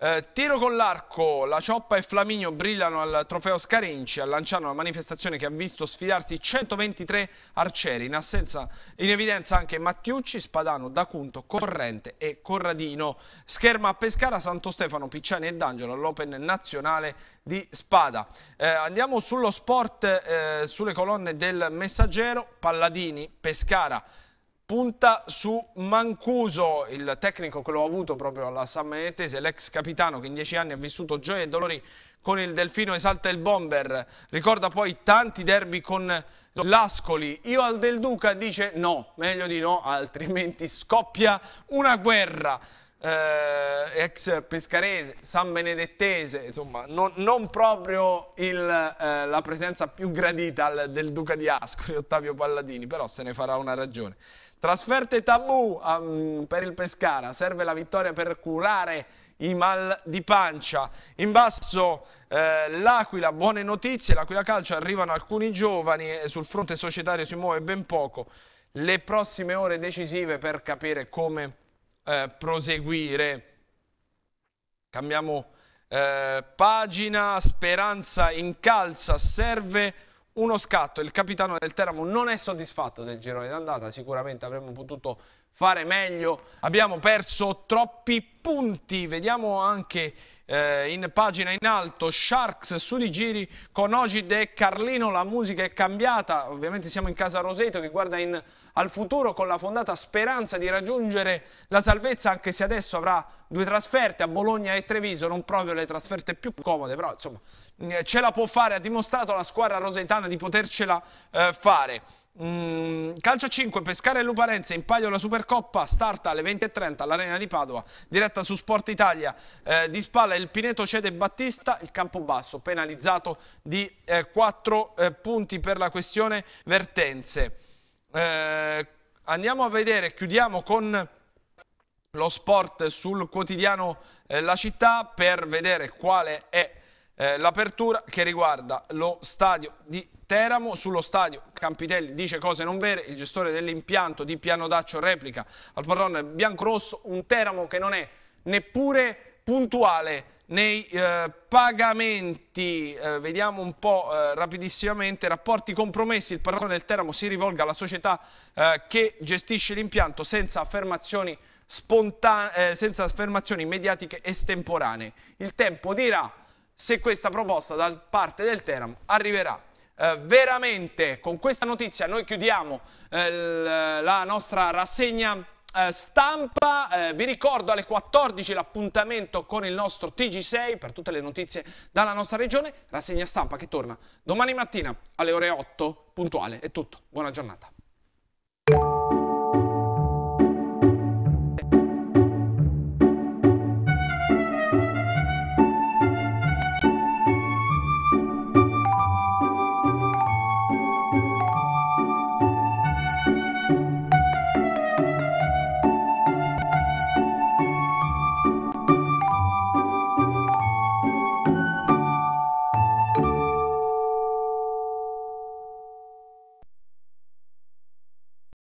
eh, tiro con l'arco, la Cioppa e Flaminio brillano al trofeo Scarinci a lanciare una manifestazione che ha visto sfidarsi 123 arcieri, in, assenza, in evidenza anche Mattiucci, Spadano, D'Acunto, Corrente e Corradino. Scherma a Pescara, Santo Stefano, Picciani e D'Angelo all'Open nazionale di Spada. Eh, andiamo sullo sport, eh, sulle colonne del Messaggero, Palladini, Pescara, punta su Mancuso, il tecnico che l'ho avuto proprio alla San Sammaetese, l'ex capitano che in dieci anni ha vissuto gioia e dolori con il Delfino esalta il bomber, ricorda poi tanti derby con l'Ascoli, io al Del Duca dice no, meglio di no, altrimenti scoppia una guerra. Eh, ex pescarese, san benedettese, insomma, non, non proprio il, eh, la presenza più gradita al, del duca di Ascoli, Ottavio Palladini, però se ne farà una ragione. Trasferte tabù um, per il Pescara, serve la vittoria per curare i mal di pancia. In basso eh, l'Aquila, buone notizie, l'Aquila Calcio arrivano alcuni giovani e sul fronte societario si muove ben poco. Le prossime ore decisive per capire come eh, proseguire. Cambiamo eh, pagina, Speranza incalza, serve uno scatto. Il capitano del Teramo non è soddisfatto del girone d'andata, sicuramente avremmo potuto fare meglio. Abbiamo perso troppi punti, vediamo anche eh, in pagina in alto Sharks su di giri con Ogid e Carlino, la musica è cambiata, ovviamente siamo in casa Roseto che guarda in al futuro con la fondata speranza di raggiungere la salvezza anche se adesso avrà due trasferte a Bologna e Treviso, non proprio le trasferte più comode, però insomma mm, ce la può fare, ha dimostrato la squadra rosetana di potercela eh, fare. Mm, calcio 5, Pescara e Luparenza in palio la Supercoppa, start alle 20.30 all'Arena di Padova, diretta su Sport Italia, eh, di spalla il Pineto cede Battista, il campo basso penalizzato di eh, 4 eh, punti per la questione vertenze eh, andiamo a vedere, chiudiamo con lo sport sul quotidiano eh, La Città per vedere quale è eh, l'apertura che riguarda lo stadio di Teramo. Sullo stadio Campitelli dice cose non vere, il gestore dell'impianto di Piano Daccio replica al padrone biancrosso un Teramo che non è neppure puntuale nei eh, pagamenti, eh, vediamo un po' eh, rapidissimamente, rapporti compromessi, il parlamento del Teramo si rivolga alla società eh, che gestisce l'impianto senza affermazioni, eh, senza affermazioni mediatiche estemporanee. Il tempo dirà se questa proposta da parte del Teramo arriverà. Eh, veramente con questa notizia noi chiudiamo la nostra rassegna eh, stampa, eh, vi ricordo alle 14 l'appuntamento con il nostro TG6 per tutte le notizie dalla nostra regione, rassegna stampa che torna domani mattina alle ore 8 puntuale, è tutto, buona giornata.